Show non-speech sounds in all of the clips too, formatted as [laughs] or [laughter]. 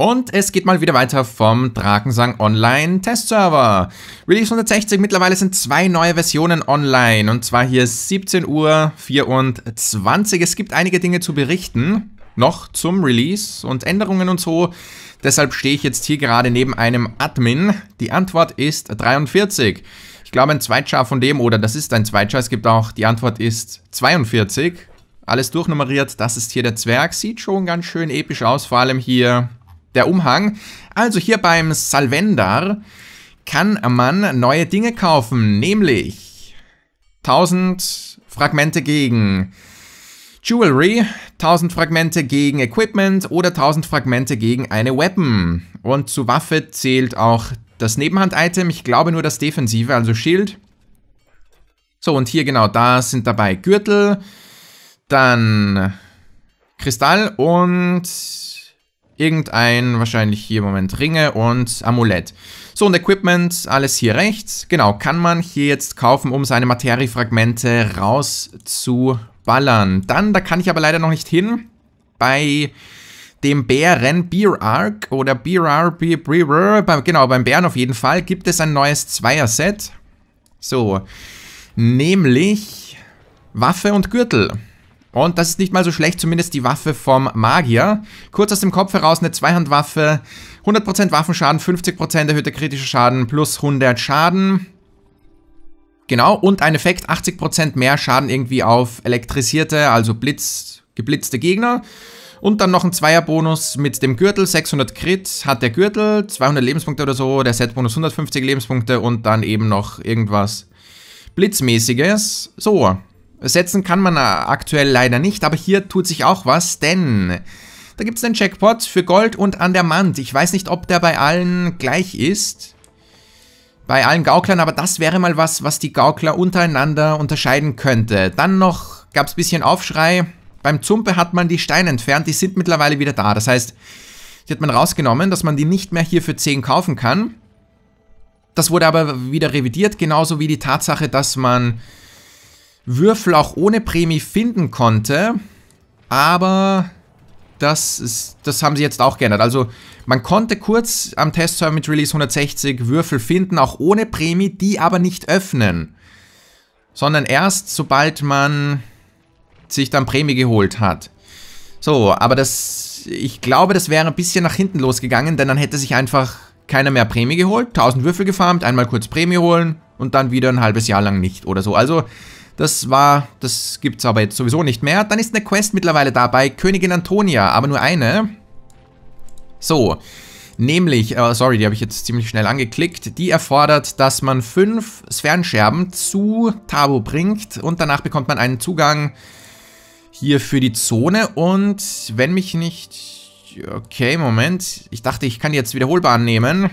Und es geht mal wieder weiter vom Drakensang Online Test Server. Release 160, mittlerweile sind zwei neue Versionen online. Und zwar hier 17 Uhr 24. Es gibt einige Dinge zu berichten, noch zum Release und Änderungen und so. Deshalb stehe ich jetzt hier gerade neben einem Admin. Die Antwort ist 43. Ich glaube ein Zweitschar von dem, oder das ist ein Zweitschar. Es gibt auch, die Antwort ist 42. Alles durchnummeriert, das ist hier der Zwerg. Sieht schon ganz schön episch aus, vor allem hier der Umhang. Also hier beim Salvendar kann man neue Dinge kaufen, nämlich 1000 Fragmente gegen Jewelry, 1000 Fragmente gegen Equipment oder 1000 Fragmente gegen eine Weapon. Und zu Waffe zählt auch das Nebenhand-Item, ich glaube nur das Defensive, also Schild. So, und hier genau, da sind dabei Gürtel, dann Kristall und irgendein, wahrscheinlich hier im Moment Ringe und Amulett. So, und Equipment, alles hier rechts. Genau, kann man hier jetzt kaufen, um seine Materiefragmente rauszuballern. Dann, da kann ich aber leider noch nicht hin, bei dem Bären Beer Arc oder Beer Arc, Beer, Beer, bei, genau, beim Bären auf jeden Fall, gibt es ein neues Zweier-Set. So, nämlich Waffe und Gürtel. Und das ist nicht mal so schlecht, zumindest die Waffe vom Magier. Kurz aus dem Kopf heraus eine Zweihandwaffe, 100% Waffenschaden, 50% erhöhter kritischer Schaden plus 100 Schaden. Genau, und ein Effekt, 80% mehr Schaden irgendwie auf elektrisierte, also Blitz, geblitzte Gegner. Und dann noch ein Zweierbonus mit dem Gürtel, 600 Crit hat der Gürtel, 200 Lebenspunkte oder so, der Setbonus 150 Lebenspunkte und dann eben noch irgendwas Blitzmäßiges. So, Setzen kann man äh, aktuell leider nicht, aber hier tut sich auch was, denn da gibt es einen Checkpot für Gold und Andermant. Ich weiß nicht, ob der bei allen gleich ist. Bei allen Gauklern, aber das wäre mal was, was die Gaukler untereinander unterscheiden könnte. Dann noch gab es ein bisschen Aufschrei. Beim Zumpe hat man die Steine entfernt, die sind mittlerweile wieder da. Das heißt, die hat man rausgenommen, dass man die nicht mehr hier für 10 kaufen kann. Das wurde aber wieder revidiert, genauso wie die Tatsache, dass man Würfel auch ohne Prämie finden konnte. Aber das, ist, das haben sie jetzt auch geändert. Also man konnte kurz am Testserver mit Release 160 Würfel finden, auch ohne Prämie, die aber nicht öffnen. Sondern erst, sobald man sich dann Prämie geholt hat. So, aber das, ich glaube, das wäre ein bisschen nach hinten losgegangen, denn dann hätte sich einfach keiner mehr Prämie geholt, 1000 Würfel gefarmt, einmal kurz Prämie holen und dann wieder ein halbes Jahr lang nicht oder so. Also das war, das gibt's aber jetzt sowieso nicht mehr. Dann ist eine Quest mittlerweile dabei, Königin Antonia, aber nur eine. So, nämlich, äh, sorry, die habe ich jetzt ziemlich schnell angeklickt. Die erfordert, dass man fünf Sphärenscherben zu Tabo bringt und danach bekommt man einen Zugang hier für die Zone und wenn mich nicht... Okay, Moment. Ich dachte, ich kann die jetzt wiederholbar annehmen.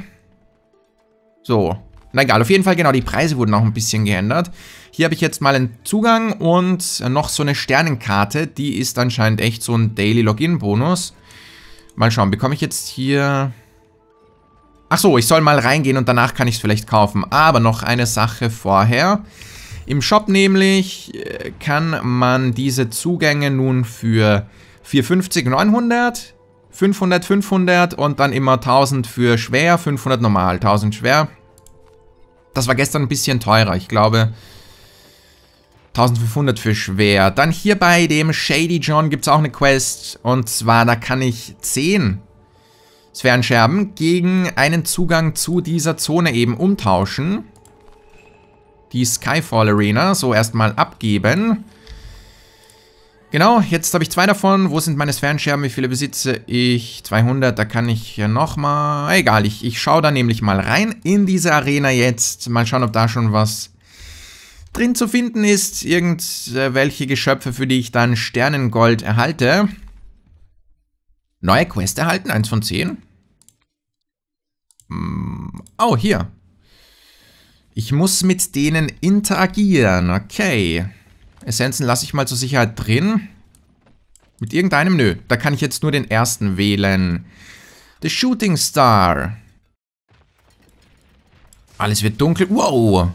So, na egal, auf jeden Fall genau, die Preise wurden auch ein bisschen geändert. Hier habe ich jetzt mal einen Zugang und noch so eine Sternenkarte. Die ist anscheinend echt so ein Daily Login Bonus. Mal schauen, bekomme ich jetzt hier... Ach so, ich soll mal reingehen und danach kann ich es vielleicht kaufen. Aber noch eine Sache vorher. Im Shop nämlich äh, kann man diese Zugänge nun für 450, 900, 500, 500 und dann immer 1000 für schwer, 500 normal, 1000 schwer, das war gestern ein bisschen teurer. Ich glaube, 1500 für schwer. Dann hier bei dem Shady John gibt es auch eine Quest. Und zwar, da kann ich 10 Sphärenscherben gegen einen Zugang zu dieser Zone eben umtauschen. Die Skyfall Arena so erstmal abgeben. Genau, jetzt habe ich zwei davon. Wo sind meine Sphärenscherben? Wie viele besitze ich? 200, da kann ich nochmal... Egal, ich, ich schaue da nämlich mal rein in diese Arena jetzt. Mal schauen, ob da schon was drin zu finden ist. Irgendwelche äh, Geschöpfe, für die ich dann Sternengold erhalte. Neue Quest erhalten, eins von zehn. Mm, oh, hier. Ich muss mit denen interagieren, okay. Okay. Essenzen lasse ich mal zur Sicherheit drin. Mit irgendeinem? Nö. Da kann ich jetzt nur den ersten wählen. The Shooting Star. Alles wird dunkel. Wow.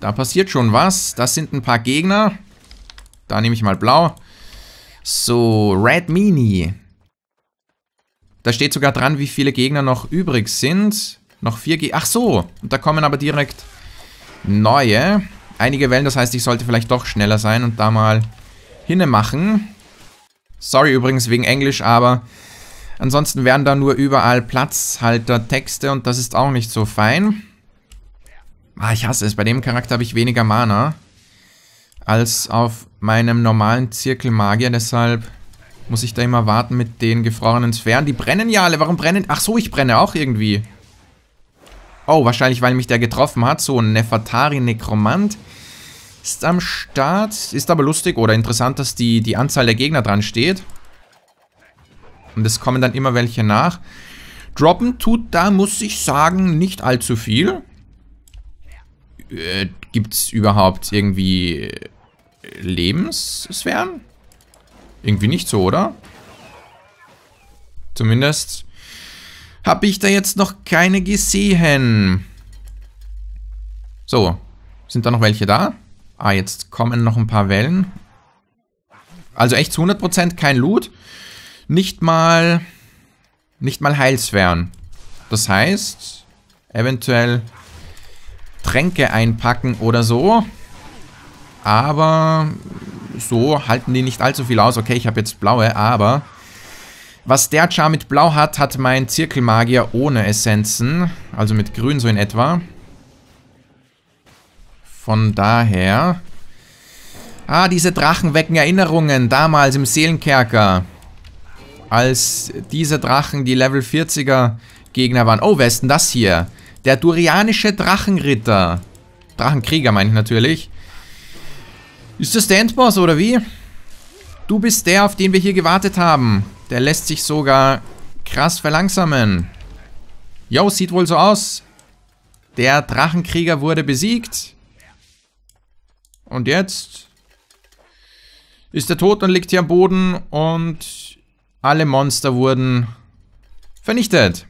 Da passiert schon was. Das sind ein paar Gegner. Da nehme ich mal blau. So, Red Mini. Da steht sogar dran, wie viele Gegner noch übrig sind. Noch vier Gegner. Ach so. Und da kommen aber direkt neue einige Wellen, das heißt, ich sollte vielleicht doch schneller sein und da mal hinne machen. Sorry übrigens wegen Englisch, aber ansonsten wären da nur überall Platzhalter, Texte und das ist auch nicht so fein. Ah, ich hasse es. Bei dem Charakter habe ich weniger Mana als auf meinem normalen Zirkelmagier. Deshalb muss ich da immer warten mit den gefrorenen Sphären. Die brennen ja alle. Warum brennen... Ach so, ich brenne auch irgendwie. Oh, wahrscheinlich, weil mich der getroffen hat. So, ein Nefertari Nekromant ist am Start. Ist aber lustig oder interessant, dass die, die Anzahl der Gegner dran steht. Und es kommen dann immer welche nach. Droppen tut da, muss ich sagen, nicht allzu viel. Äh, Gibt es überhaupt irgendwie äh, Lebenssphären? Irgendwie nicht so, oder? Zumindest habe ich da jetzt noch keine gesehen. So, sind da noch welche da? Ah, jetzt kommen noch ein paar Wellen. Also echt zu 100% kein Loot. Nicht mal... Nicht mal Heilsphären. Das heißt, eventuell Tränke einpacken oder so. Aber so halten die nicht allzu viel aus. Okay, ich habe jetzt blaue, aber was der Char mit Blau hat, hat mein Zirkelmagier ohne Essenzen. Also mit Grün so in etwa. Von daher... Ah, diese Drachen wecken Erinnerungen. Damals im Seelenkerker. Als diese Drachen die Level 40er Gegner waren. Oh, wer ist denn das hier? Der durianische Drachenritter. Drachenkrieger meine ich natürlich. Ist das der Endboss oder wie? Du bist der, auf den wir hier gewartet haben. Der lässt sich sogar krass verlangsamen. Jo, sieht wohl so aus. Der Drachenkrieger wurde besiegt. Und jetzt ist er tot und liegt hier am Boden und alle Monster wurden vernichtet.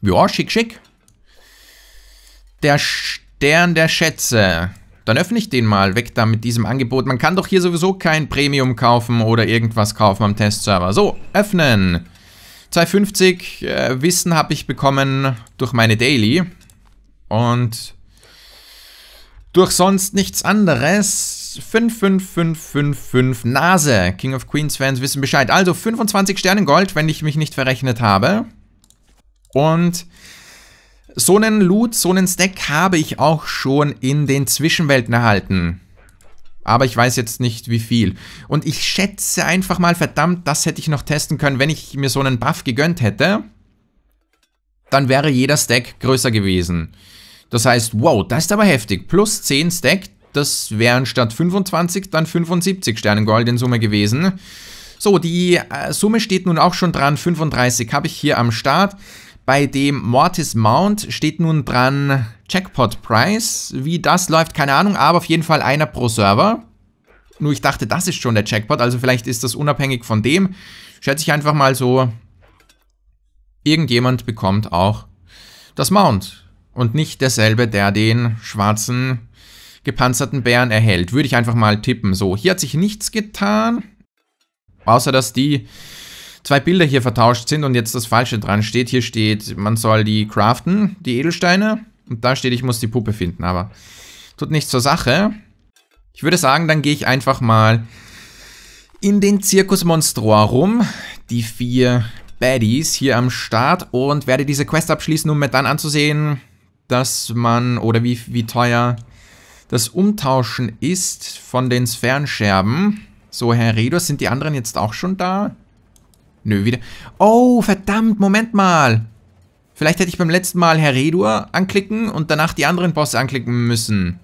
Ja, schick, schick. Der Stern der Schätze dann öffne ich den mal weg da mit diesem Angebot. Man kann doch hier sowieso kein Premium kaufen oder irgendwas kaufen am Testserver. So, öffnen. 250 äh, Wissen habe ich bekommen durch meine Daily und durch sonst nichts anderes. 55555 Nase. King of Queens Fans wissen Bescheid. Also 25 Sternen Gold, wenn ich mich nicht verrechnet habe. Und so einen Loot, so einen Stack habe ich auch schon in den Zwischenwelten erhalten. Aber ich weiß jetzt nicht, wie viel. Und ich schätze einfach mal, verdammt, das hätte ich noch testen können, wenn ich mir so einen Buff gegönnt hätte. Dann wäre jeder Stack größer gewesen. Das heißt, wow, das ist aber heftig. Plus 10 Stack, das wären statt 25 dann 75 Sternengold in Summe gewesen. So, die äh, Summe steht nun auch schon dran. 35 habe ich hier am Start. Bei dem Mortis Mount steht nun dran Jackpot Price. Wie das läuft, keine Ahnung, aber auf jeden Fall einer pro Server. Nur ich dachte, das ist schon der Jackpot, also vielleicht ist das unabhängig von dem. Schätze ich einfach mal so, irgendjemand bekommt auch das Mount. Und nicht derselbe, der den schwarzen gepanzerten Bären erhält. Würde ich einfach mal tippen. So, hier hat sich nichts getan. Außer, dass die zwei Bilder hier vertauscht sind und jetzt das Falsche dran steht. Hier steht, man soll die craften, die Edelsteine. Und da steht, ich muss die Puppe finden, aber tut nichts zur Sache. Ich würde sagen, dann gehe ich einfach mal in den Circus rum. Die vier Baddies hier am Start und werde diese Quest abschließen, um mir dann anzusehen, dass man oder wie, wie teuer das Umtauschen ist von den Sphärenscherben. So, Herr Redos, sind die anderen jetzt auch schon da? Nö, wieder. Oh, verdammt, Moment mal. Vielleicht hätte ich beim letzten Mal Herr Redur anklicken und danach die anderen Bosse anklicken müssen.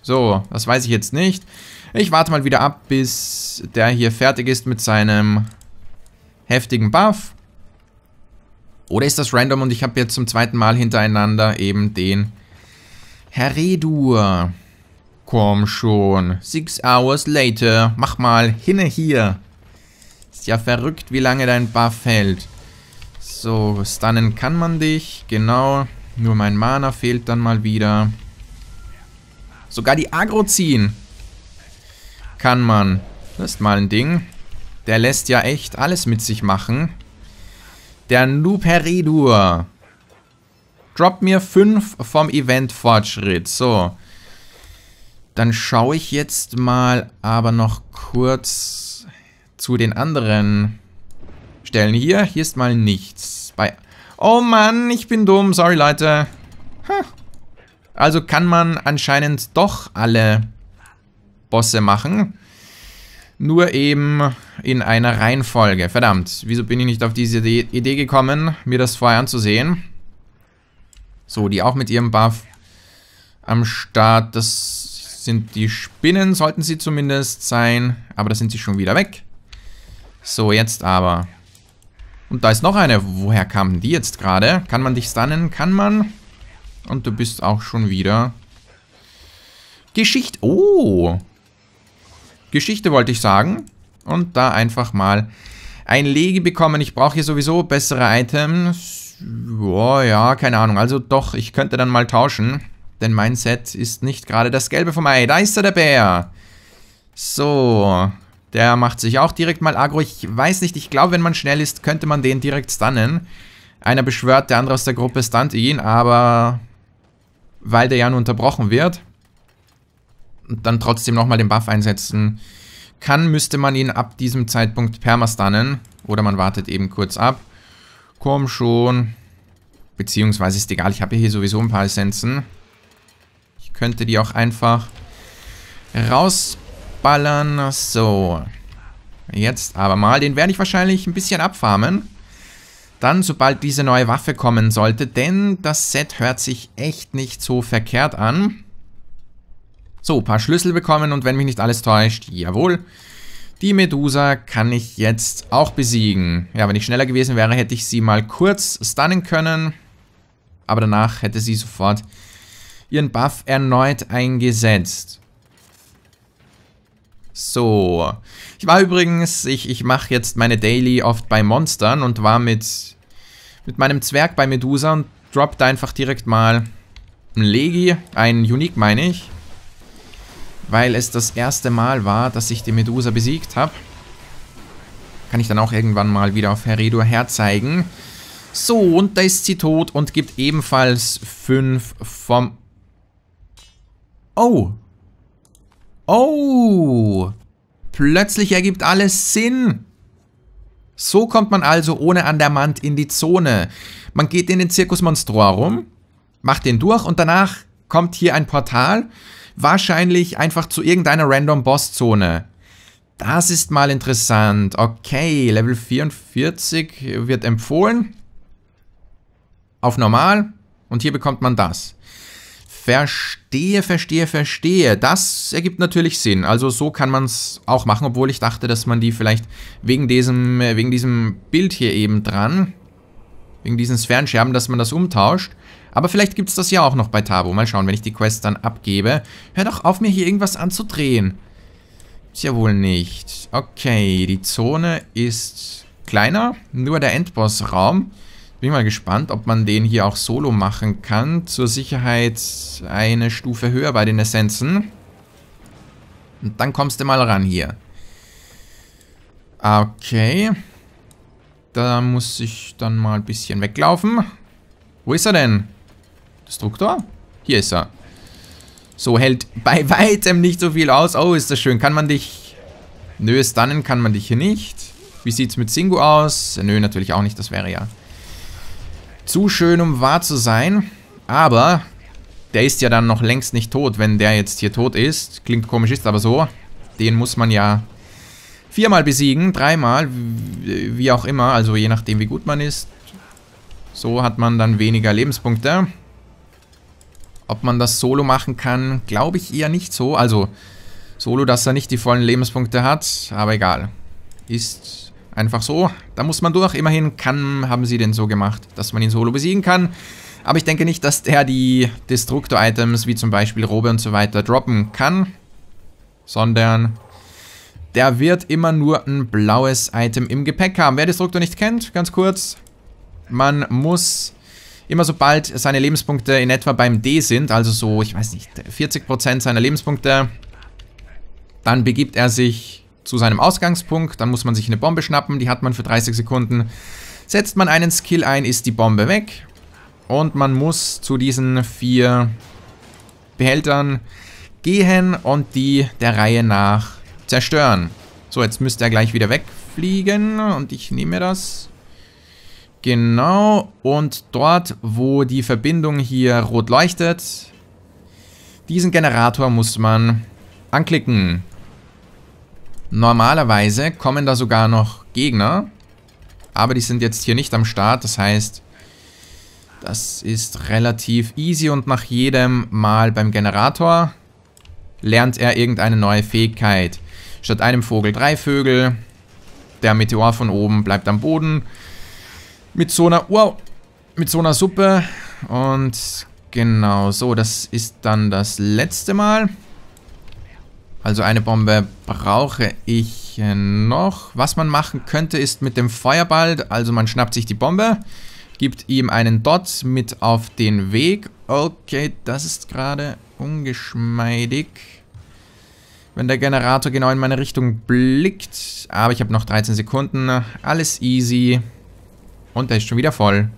So, das weiß ich jetzt nicht. Ich warte mal wieder ab, bis der hier fertig ist mit seinem heftigen Buff. Oder ist das random und ich habe jetzt zum zweiten Mal hintereinander eben den Herr Redur. Komm schon, six hours later, mach mal hinne hier. Ist ja verrückt, wie lange dein Buff hält. So, stunnen kann man dich. Genau. Nur mein Mana fehlt dann mal wieder. Sogar die Agro ziehen. Kann man. Das ist mal ein Ding. Der lässt ja echt alles mit sich machen. Der Noob Drop mir 5 vom Event-Fortschritt. So. Dann schaue ich jetzt mal aber noch kurz zu den anderen Stellen hier. Hier ist mal nichts. Bei oh Mann, ich bin dumm. Sorry, Leute. Huh. Also kann man anscheinend doch alle Bosse machen. Nur eben in einer Reihenfolge. Verdammt, wieso bin ich nicht auf diese Idee gekommen, mir das vorher anzusehen? So, die auch mit ihrem Buff am Start. Das sind die Spinnen, sollten sie zumindest sein. Aber da sind sie schon wieder weg. So, jetzt aber. Und da ist noch eine. Woher kamen die jetzt gerade? Kann man dich stunnen? Kann man. Und du bist auch schon wieder. Geschichte. Oh. Geschichte wollte ich sagen. Und da einfach mal ein Lege bekommen. Ich brauche hier sowieso bessere Items. Oh, ja, keine Ahnung. Also doch, ich könnte dann mal tauschen. Denn mein Set ist nicht gerade das Gelbe vom Ei. Da ist er, der Bär. So, der macht sich auch direkt mal aggro. Ich weiß nicht, ich glaube, wenn man schnell ist, könnte man den direkt stunnen. Einer beschwört, der andere aus der Gruppe stunt ihn, aber weil der ja nur unterbrochen wird und dann trotzdem nochmal den Buff einsetzen kann, müsste man ihn ab diesem Zeitpunkt permastunnen oder man wartet eben kurz ab. Komm schon. Beziehungsweise ist egal, ich habe hier sowieso ein paar Essenzen. Ich könnte die auch einfach raus wegballern. So. Jetzt aber mal. Den werde ich wahrscheinlich ein bisschen abfarmen. Dann, sobald diese neue Waffe kommen sollte. Denn das Set hört sich echt nicht so verkehrt an. So, paar Schlüssel bekommen und wenn mich nicht alles täuscht, jawohl. Die Medusa kann ich jetzt auch besiegen. Ja, wenn ich schneller gewesen wäre, hätte ich sie mal kurz stunnen können. Aber danach hätte sie sofort ihren Buff erneut eingesetzt. So. Ich war übrigens, ich, ich mache jetzt meine Daily oft bei Monstern und war mit, mit meinem Zwerg bei Medusa und droppte einfach direkt mal ein Legi, ein Unique meine ich. Weil es das erste Mal war, dass ich die Medusa besiegt habe. Kann ich dann auch irgendwann mal wieder auf Heredur herzeigen. So, und da ist sie tot und gibt ebenfalls 5 vom... Oh, Oh, plötzlich ergibt alles Sinn. So kommt man also ohne Andermant in die Zone. Man geht in den Circus Monstrorum, macht den durch und danach kommt hier ein Portal, wahrscheinlich einfach zu irgendeiner random Boss-Zone. Das ist mal interessant. Okay, Level 44 wird empfohlen. Auf normal. Und hier bekommt man das. Verstehe, verstehe, verstehe. Das ergibt natürlich Sinn. Also so kann man es auch machen, obwohl ich dachte, dass man die vielleicht wegen diesem, äh, wegen diesem Bild hier eben dran, wegen diesen Sphärenscherben, dass man das umtauscht. Aber vielleicht gibt es das ja auch noch bei Tabo. Mal schauen, wenn ich die Quest dann abgebe. Hör doch auf, mir hier irgendwas anzudrehen. Ist ja wohl nicht. Okay, die Zone ist kleiner. Nur der Endbossraum. raum bin mal gespannt, ob man den hier auch solo machen kann. Zur Sicherheit eine Stufe höher bei den Essenzen. Und dann kommst du mal ran hier. Okay. Da muss ich dann mal ein bisschen weglaufen. Wo ist er denn? Destruktor? Hier ist er. So hält bei [laughs] weitem nicht so viel aus. Oh, ist das schön. Kann man dich... Nö, stunnen kann man dich hier nicht. Wie sieht's mit Singu aus? Nö, natürlich auch nicht. Das wäre ja zu schön, um wahr zu sein. Aber der ist ja dann noch längst nicht tot, wenn der jetzt hier tot ist. Klingt komisch, ist aber so. Den muss man ja viermal besiegen, dreimal, wie auch immer. Also je nachdem, wie gut man ist. So hat man dann weniger Lebenspunkte. Ob man das solo machen kann, glaube ich eher nicht so. Also solo, dass er nicht die vollen Lebenspunkte hat, aber egal. Ist Einfach so. Da muss man durch. Immerhin kann, haben sie den so gemacht, dass man ihn solo besiegen kann. Aber ich denke nicht, dass der die Destructor-Items, wie zum Beispiel Robe und so weiter, droppen kann. Sondern der wird immer nur ein blaues Item im Gepäck haben. Wer Destructor nicht kennt, ganz kurz. Man muss immer sobald seine Lebenspunkte in etwa beim D sind, also so, ich weiß nicht, 40% seiner Lebenspunkte, dann begibt er sich zu seinem Ausgangspunkt, dann muss man sich eine Bombe schnappen, die hat man für 30 Sekunden. Setzt man einen Skill ein, ist die Bombe weg und man muss zu diesen vier Behältern gehen und die der Reihe nach zerstören. So, jetzt müsste er gleich wieder wegfliegen und ich nehme das. Genau, und dort, wo die Verbindung hier rot leuchtet, diesen Generator muss man anklicken. Normalerweise kommen da sogar noch Gegner. Aber die sind jetzt hier nicht am Start. Das heißt, das ist relativ easy. Und nach jedem Mal beim Generator lernt er irgendeine neue Fähigkeit. Statt einem Vogel drei Vögel. Der Meteor von oben bleibt am Boden. Mit so einer... Wow! Mit so einer Suppe. Und genau so, das ist dann das letzte Mal. Also eine Bombe brauche ich äh, noch. Was man machen könnte, ist mit dem Feuerball, also man schnappt sich die Bombe, gibt ihm einen Dot mit auf den Weg. Okay, das ist gerade ungeschmeidig. Wenn der Generator genau in meine Richtung blickt. Aber ich habe noch 13 Sekunden. Alles easy. Und er ist schon wieder voll.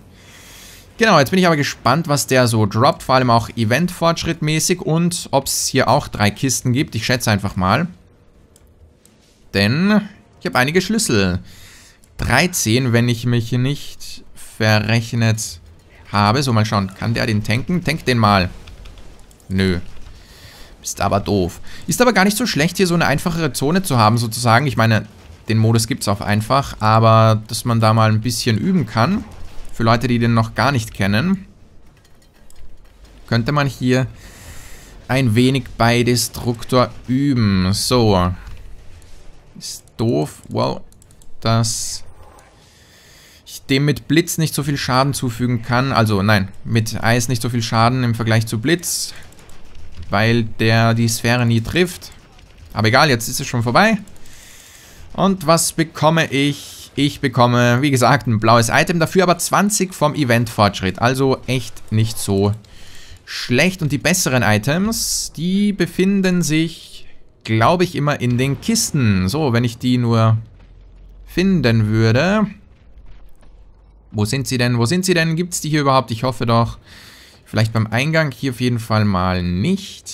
Genau, jetzt bin ich aber gespannt, was der so droppt, vor allem auch Event-Fortschrittmäßig und ob es hier auch drei Kisten gibt. Ich schätze einfach mal. Denn ich habe einige Schlüssel. 13, wenn ich mich nicht verrechnet habe. So, mal schauen. Kann der den tanken? Tank den mal. Nö. Ist aber doof. Ist aber gar nicht so schlecht, hier so eine einfachere Zone zu haben, sozusagen. Ich meine, den Modus gibt es auch einfach, aber dass man da mal ein bisschen üben kann, für Leute, die den noch gar nicht kennen, könnte man hier ein wenig bei Destruktor üben. So. Ist doof. Wow. Dass ich dem mit Blitz nicht so viel Schaden zufügen kann. Also, nein. Mit Eis nicht so viel Schaden im Vergleich zu Blitz. Weil der die Sphäre nie trifft. Aber egal, jetzt ist es schon vorbei. Und was bekomme ich? Ich bekomme, wie gesagt, ein blaues Item, dafür aber 20 vom Event-Fortschritt. Also echt nicht so schlecht. Und die besseren Items, die befinden sich, glaube ich, immer in den Kisten. So, wenn ich die nur finden würde. Wo sind sie denn? Wo sind sie denn? Gibt es die hier überhaupt? Ich hoffe doch. Vielleicht beim Eingang hier auf jeden Fall mal nicht.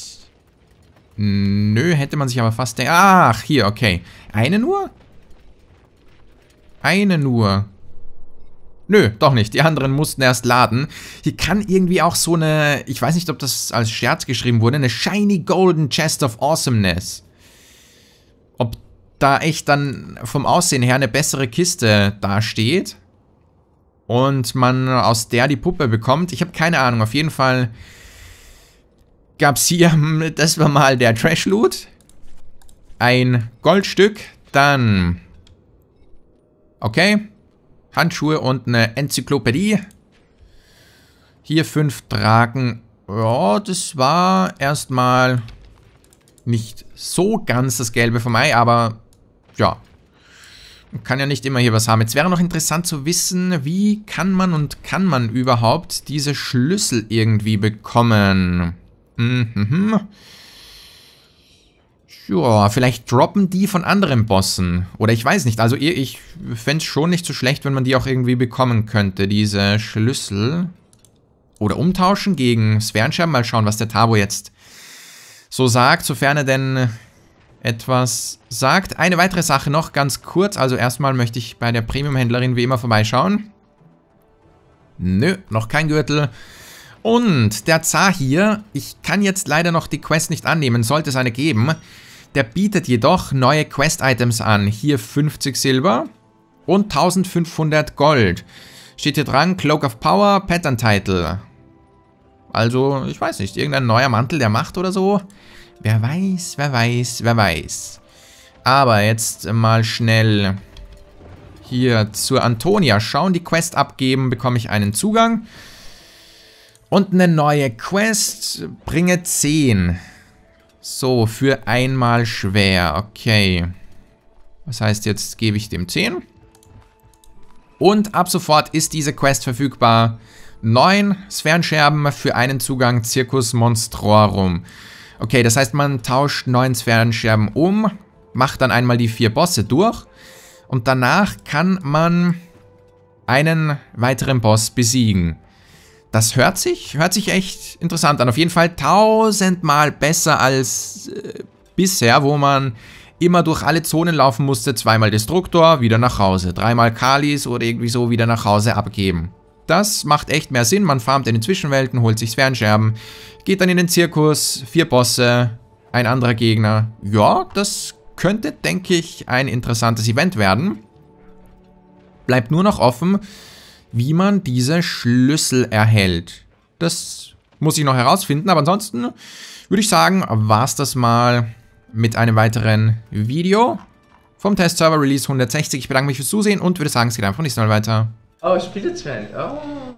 Nö, hätte man sich aber fast... Ach, hier, okay. Eine nur? Eine nur. Nö, doch nicht. Die anderen mussten erst laden. Hier kann irgendwie auch so eine, ich weiß nicht, ob das als Scherz geschrieben wurde, eine Shiny Golden Chest of Awesomeness. Ob da echt dann vom Aussehen her eine bessere Kiste dasteht und man aus der die Puppe bekommt. Ich habe keine Ahnung. Auf jeden Fall gab es hier, [laughs] das war mal der Trash Loot. Ein Goldstück, dann Okay. Handschuhe und eine Enzyklopädie. Hier fünf Draken. Ja, das war erstmal nicht so ganz das Gelbe vom Ei, aber ja. Man kann ja nicht immer hier was haben. Jetzt wäre noch interessant zu wissen, wie kann man und kann man überhaupt diese Schlüssel irgendwie bekommen? Mhm. Mm ja, vielleicht droppen die von anderen Bossen. Oder ich weiß nicht. Also ich fände es schon nicht so schlecht, wenn man die auch irgendwie bekommen könnte, diese Schlüssel. Oder umtauschen gegen Svernscherben. Mal schauen, was der Tabo jetzt so sagt, sofern er denn etwas sagt. Eine weitere Sache noch ganz kurz. Also erstmal möchte ich bei der Premium-Händlerin wie immer vorbeischauen. Nö, noch kein Gürtel. Und der Zar hier, ich kann jetzt leider noch die Quest nicht annehmen, sollte es eine geben. Der bietet jedoch neue Quest-Items an. Hier 50 Silber und 1500 Gold. Steht hier dran, Cloak of Power, Pattern Title. Also, ich weiß nicht, irgendein neuer Mantel der Macht oder so. Wer weiß, wer weiß, wer weiß. Aber jetzt mal schnell hier zur Antonia schauen, die Quest abgeben, bekomme ich einen Zugang. Und eine neue Quest, bringe 10. So, für einmal schwer. Okay. Das heißt, jetzt gebe ich dem 10. Und ab sofort ist diese Quest verfügbar. 9 Sphärenscherben für einen Zugang Circus Monstrorum. Okay, das heißt, man tauscht 9 Sphärenscherben um, macht dann einmal die vier Bosse durch und danach kann man einen weiteren Boss besiegen. Das hört sich, hört sich echt interessant an. Auf jeden Fall tausendmal besser als äh, bisher, wo man immer durch alle Zonen laufen musste, zweimal Destruktor, wieder nach Hause, dreimal Kalis oder irgendwie so wieder nach Hause abgeben. Das macht echt mehr Sinn, man farmt in den Zwischenwelten, holt sich Sphärenscherben, geht dann in den Zirkus, vier Bosse, ein anderer Gegner. Ja, das könnte, denke ich, ein interessantes Event werden. Bleibt nur noch offen, wie man diese Schlüssel erhält. Das muss ich noch herausfinden, aber ansonsten würde ich sagen, war es das mal mit einem weiteren Video vom Test-Server Release 160. Ich bedanke mich fürs Zusehen und würde sagen, es geht einfach nächstes Mal weiter. Oh, Spielezwang. Oh.